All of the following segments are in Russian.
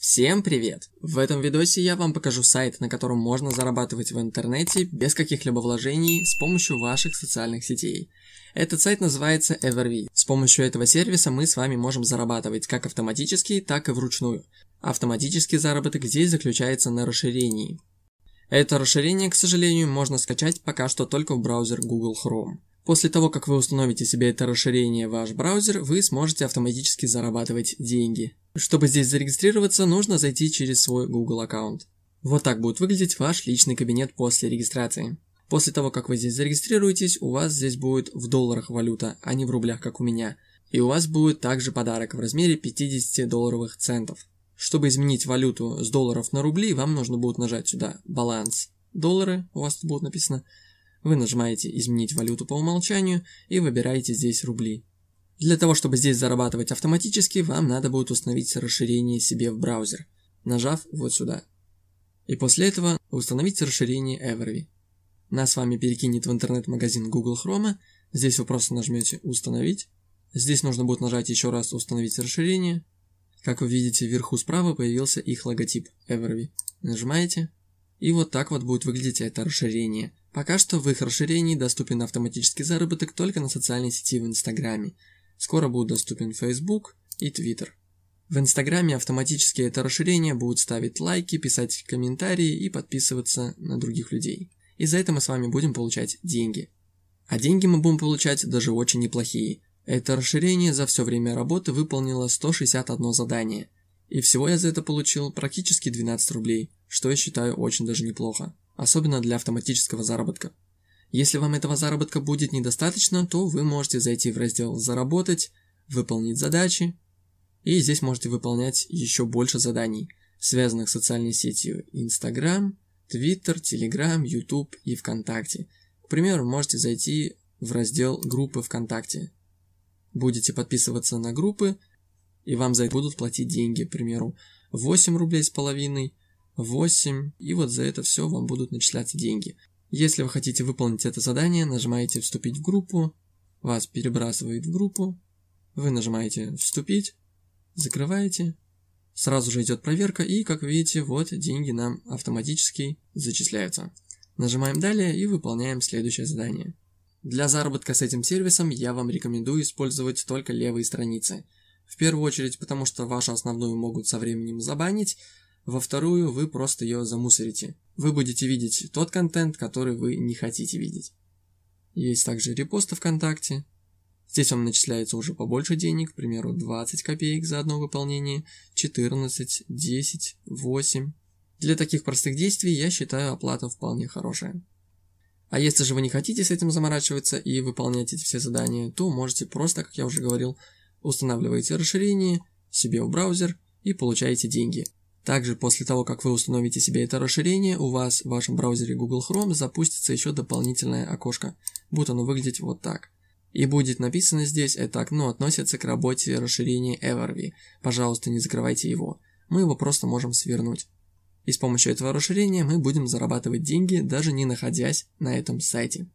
Всем привет! В этом видосе я вам покажу сайт, на котором можно зарабатывать в интернете без каких-либо вложений с помощью ваших социальных сетей. Этот сайт называется Evervee. С помощью этого сервиса мы с вами можем зарабатывать как автоматически, так и вручную. Автоматический заработок здесь заключается на расширении. Это расширение, к сожалению, можно скачать пока что только в браузер Google Chrome. После того, как вы установите себе это расширение в ваш браузер, вы сможете автоматически зарабатывать деньги. Чтобы здесь зарегистрироваться, нужно зайти через свой Google аккаунт. Вот так будет выглядеть ваш личный кабинет после регистрации. После того, как вы здесь зарегистрируетесь, у вас здесь будет в долларах валюта, а не в рублях, как у меня. И у вас будет также подарок в размере 50 долларовых центов. Чтобы изменить валюту с долларов на рубли, вам нужно будет нажать сюда «Баланс доллары», у вас тут будет написано. Вы нажимаете «Изменить валюту по умолчанию» и выбираете здесь рубли. Для того, чтобы здесь зарабатывать автоматически, вам надо будет установить расширение себе в браузер, нажав вот сюда. И после этого установить расширение Everly. Нас с вами перекинет в интернет-магазин Google Chrome, здесь вы просто нажмете «Установить». Здесь нужно будет нажать еще раз «Установить расширение». Как вы видите, вверху справа появился их логотип Everly. Нажимаете, и вот так вот будет выглядеть это расширение. Пока что в их расширении доступен автоматический заработок только на социальной сети в Инстаграме. Скоро будет доступен Facebook и Twitter. В Инстаграме автоматически это расширение будут ставить лайки, писать комментарии и подписываться на других людей. И за это мы с вами будем получать деньги. А деньги мы будем получать даже очень неплохие. Это расширение за все время работы выполнило 161 задание. И всего я за это получил практически 12 рублей, что я считаю очень даже неплохо. Особенно для автоматического заработка. Если вам этого заработка будет недостаточно, то вы можете зайти в раздел «Заработать», «Выполнить задачи», и здесь можете выполнять еще больше заданий, связанных с социальной сетью Instagram, Twitter, Telegram, YouTube и ВКонтакте. К примеру, можете зайти в раздел «Группы ВКонтакте». Будете подписываться на группы, и вам за это будут платить деньги, к примеру, 8 рублей с половиной, 8, и вот за это все вам будут начисляться деньги – если вы хотите выполнить это задание, нажимаете «Вступить в группу», вас перебрасывает в группу, вы нажимаете «Вступить», закрываете, сразу же идет проверка и, как видите, вот деньги нам автоматически зачисляются. Нажимаем «Далее» и выполняем следующее задание. Для заработка с этим сервисом я вам рекомендую использовать только левые страницы. В первую очередь, потому что вашу основную могут со временем забанить, во вторую вы просто ее замусорите вы будете видеть тот контент, который вы не хотите видеть. Есть также репосты ВКонтакте. Здесь вам начисляется уже побольше денег, к примеру, 20 копеек за одно выполнение, 14, 10, 8. Для таких простых действий я считаю оплата вполне хорошая. А если же вы не хотите с этим заморачиваться и выполнять эти все задания, то можете просто, как я уже говорил, устанавливаете расширение себе в браузер и получаете деньги – также после того, как вы установите себе это расширение, у вас в вашем браузере Google Chrome запустится еще дополнительное окошко. Будет оно выглядеть вот так. И будет написано здесь, это окно относится к работе расширения Everview. Пожалуйста, не закрывайте его. Мы его просто можем свернуть. И с помощью этого расширения мы будем зарабатывать деньги, даже не находясь на этом сайте.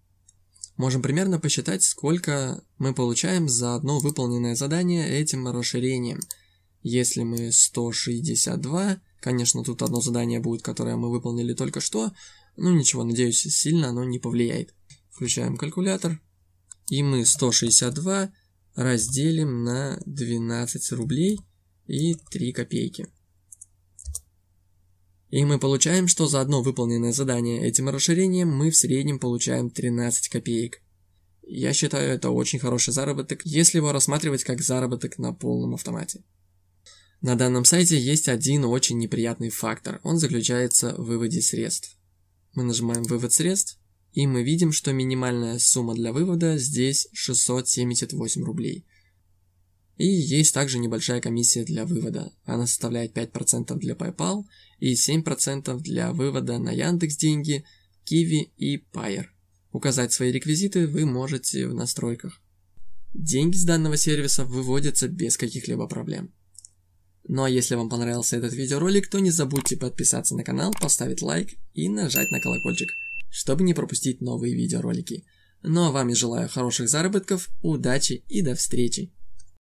Можем примерно посчитать, сколько мы получаем за одно выполненное задание этим расширением – если мы 162, конечно, тут одно задание будет, которое мы выполнили только что, ну ничего, надеюсь, сильно оно не повлияет. Включаем калькулятор. И мы 162 разделим на 12 рублей и 3 копейки. И мы получаем, что за одно выполненное задание этим расширением мы в среднем получаем 13 копеек. Я считаю, это очень хороший заработок, если его рассматривать как заработок на полном автомате. На данном сайте есть один очень неприятный фактор. Он заключается в выводе средств. Мы нажимаем «Вывод средств», и мы видим, что минимальная сумма для вывода здесь 678 рублей. И есть также небольшая комиссия для вывода. Она составляет 5% для PayPal и 7% для вывода на Яндекс Деньги, Kiwi и Payer. Указать свои реквизиты вы можете в настройках. Деньги с данного сервиса выводятся без каких-либо проблем. Ну а если вам понравился этот видеоролик, то не забудьте подписаться на канал, поставить лайк и нажать на колокольчик, чтобы не пропустить новые видеоролики. Ну а вам я желаю хороших заработков, удачи и до встречи!